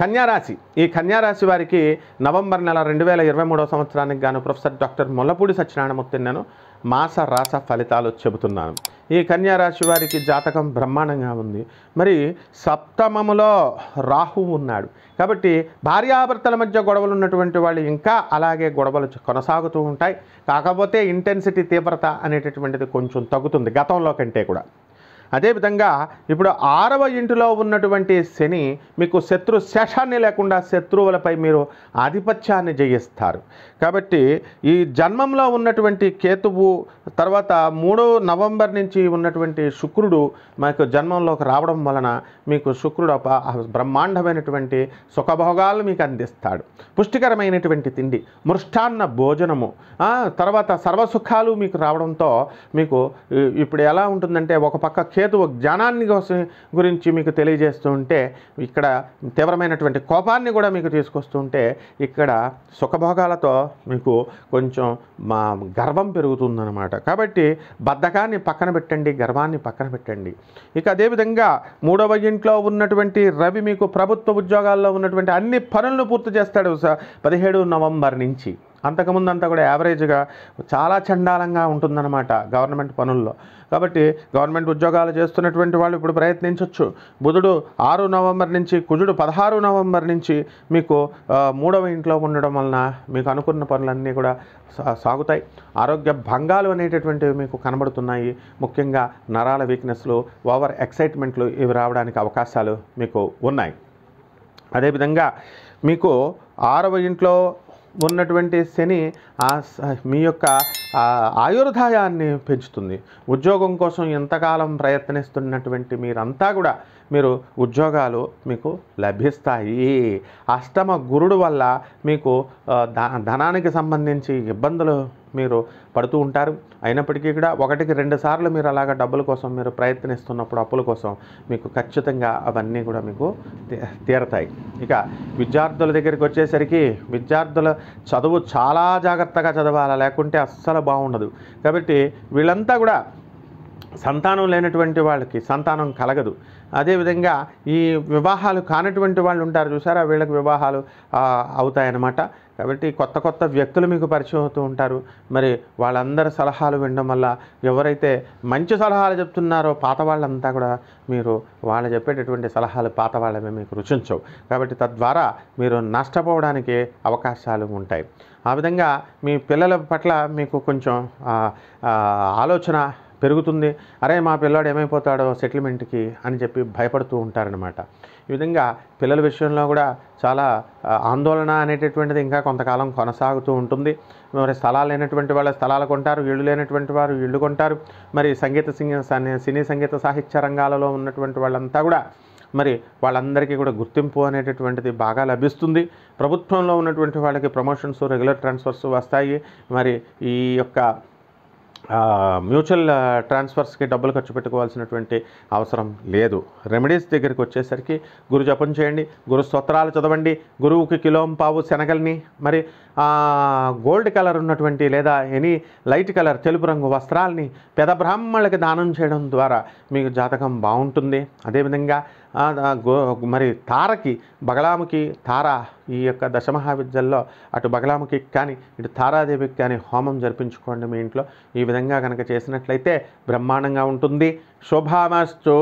కన్యారాశి ఈ కన్యారాశి వారికి నవంబర్ నెల రెండు వేల ఇరవై మూడవ సంవత్సరానికి గాను ప్రొఫెసర్ డాక్టర్ ముల్లపూడి సత్యనారాయణమూర్తి నేను మాస రాస ఫలితాలు చెబుతున్నాను ఈ కన్యారాశి వారికి జాతకం బ్రహ్మాండంగా ఉంది మరి సప్తమములో రాహు ఉన్నాడు కాబట్టి భార్యాభర్తల మధ్య గొడవలు ఉన్నటువంటి వాళ్ళు ఇంకా అలాగే గొడవలు కొనసాగుతూ ఉంటాయి కాకపోతే ఇంటెన్సిటీ తీవ్రత అనేటటువంటిది కొంచెం తగ్గుతుంది గతంలో కంటే కూడా అదేవిధంగా ఇప్పుడు ఆరవ ఇంటిలో ఉన్నటువంటి శని మీకు శత్రు శేషాన్ని లేకుండా శత్రువులపై మీరు ఆధిపత్యాన్ని జయిస్తారు కాబట్టి ఈ జన్మంలో ఉన్నటువంటి కేతువు తర్వాత మూడో నవంబర్ నుంచి ఉన్నటువంటి శుక్రుడు మాకు జన్మంలోకి రావడం వలన మీకు శుక్రుడు బ్రహ్మాండమైనటువంటి సుఖభోగాలు మీకు అందిస్తాడు పుష్టికరమైనటువంటి తిండి మృష్టాన్న భోజనము తర్వాత సర్వసుఖాలు మీకు రావడంతో మీకు ఇప్పుడు ఎలా ఉంటుందంటే ఒక పక్క చేత జ్ఞానాన్ని కోసం గురించి మీకు తెలియజేస్తూ ఉంటే ఇక్కడ తీవ్రమైనటువంటి కోపాన్ని కూడా మీకు తీసుకొస్తూ ఉంటే ఇక్కడ సుఖభోగాలతో మీకు కొంచెం మా గర్వం పెరుగుతుందన్నమాట కాబట్టి బద్ధకాన్ని పక్కన పెట్టండి గర్వాన్ని పక్కన పెట్టండి ఇక అదేవిధంగా మూడవ ఇంట్లో ఉన్నటువంటి రవి మీకు ప్రభుత్వ ఉద్యోగాల్లో ఉన్నటువంటి అన్ని పనులను పూర్తి చేస్తాడు పదిహేడు నవంబర్ నుంచి అంతకుముందు అంతా కూడా యావరేజ్గా చాలా చండాలంగా ఉంటుందన్నమాట గవర్నమెంట్ పనుల్లో కాబట్టి గవర్నమెంట్ ఉద్యోగాలు చేస్తున్నటువంటి వాళ్ళు ఇప్పుడు ప్రయత్నించవచ్చు బుధుడు ఆరు నవంబర్ నుంచి కుజుడు పదహారు నవంబర్ నుంచి మీకు మూడవ ఇంట్లో ఉండడం వలన మీకు అనుకున్న పనులన్నీ కూడా సాగుతాయి ఆరోగ్య భంగాలు అనేటటువంటివి మీకు కనబడుతున్నాయి ముఖ్యంగా నరాల వీక్నెస్లు ఓవర్ ఎక్సైట్మెంట్లు ఇవి రావడానికి అవకాశాలు మీకు ఉన్నాయి అదేవిధంగా మీకు ఆరవ ఇంట్లో ఉన్నటువంటి శని మీ యొక్క ఆయుర్దాయాన్ని పెంచుతుంది ఉద్యోగం కోసం ఎంతకాలం ప్రయత్నిస్తున్నటువంటి మీరంతా కూడా మీరు ఉద్యోగాలు మీకు లభిస్తాయి అష్టమ గురుడు వల్ల మీకు ధనానికి సంబంధించి ఇబ్బందులు మీరు పడుతూ ఉంటారు అయినప్పటికీ కూడా ఒకటికి రెండు సార్లు మీరు అలాగ డబ్బుల కోసం మీరు ప్రయత్నిస్తున్నప్పుడు అప్పుల కోసం మీకు ఖచ్చితంగా అవన్నీ కూడా మీకు తీరతాయి ఇక విద్యార్థుల దగ్గరికి వచ్చేసరికి విద్యార్థుల చదువు చాలా జాగ్రత్త జాగ్రత్తగా చదవాలా లేకుంటే అస్సలు బాగుండదు కాబట్టి వీళ్ళంతా కూడా సంతానం లేనటువంటి వాళ్ళకి సంతానం కలగదు అదేవిధంగా ఈ వివాహాలు కానటువంటి వాళ్ళు ఉంటారు చూసారా వీళ్ళకి వివాహాలు అవుతాయన్నమాట కాబట్టి కొత్త కొత్త వ్యక్తులు మీకు పరిచయం అవుతూ ఉంటారు మరి వాళ్ళందరి సలహాలు వినడం వల్ల ఎవరైతే మంచి సలహాలు చెప్తున్నారో పాత వాళ్ళంతా కూడా మీరు వాళ్ళు చెప్పేటటువంటి సలహాలు పాత వాళ్ళమే మీకు రుచించవు కాబట్టి తద్వారా మీరు నష్టపోవడానికి అవకాశాలు ఉంటాయి ఆ విధంగా మీ పిల్లల పట్ల మీకు కొంచెం ఆలోచన పెరుగుతుంది అరే మా పిల్లాడు ఏమైపోతాడో సెటిల్మెంట్కి అని చెప్పి భయపడుతూ ఉంటారనమాట ఈ విధంగా పిల్లల విషయంలో కూడా చాలా ఆందోళన అనేటటువంటిది ఇంకా కొంతకాలం కొనసాగుతూ ఉంటుంది మరి స్థలాలు లేనటువంటి వాళ్ళ స్థలాలు కొంటారు ఇళ్ళు లేనటువంటి వారు ఇళ్ళు కొంటారు మరి సంగీత సినీ సంగీత సాహిత్య రంగాలలో ఉన్నటువంటి వాళ్ళంతా కూడా మరి వాళ్ళందరికీ కూడా గుర్తింపు అనేటటువంటిది బాగా లభిస్తుంది ప్రభుత్వంలో ఉన్నటువంటి వాళ్ళకి ప్రమోషన్స్ రెగ్యులర్ ట్రాన్స్ఫర్స్ వస్తాయి మరి ఈ యొక్క మ్యూచువల్ ట్రాన్స్ఫర్స్కి డబ్బులు ఖర్చు పెట్టుకోవాల్సినటువంటి అవసరం లేదు రెమెడీస్ దగ్గరికి వచ్చేసరికి గురు జపం చేయండి గురు స్తోత్రాలు చదవండి గురువుకి కిలోం పావు శనగల్ని మరి గోల్డ్ కలర్ ఉన్నటువంటి లేదా ఎనీ లైట్ కలర్ తెలుపు రంగు వస్త్రాల్ని పెద బ్రాహ్మణులకి దానం చేయడం ద్వారా మీకు జాతకం బాగుంటుంది అదేవిధంగా మరి తారకి బగలాముకి తార ఈ యొక్క దశమహావిద్యల్లో అటు బగలాముకి కానీ ఇటు తారాదేవికి కానీ హోమం జరిపించుకోండి మీ ఇంట్లో ఈ విధంగా కనుక చేసినట్లయితే బ్రహ్మాండంగా ఉంటుంది శోభామశ్చో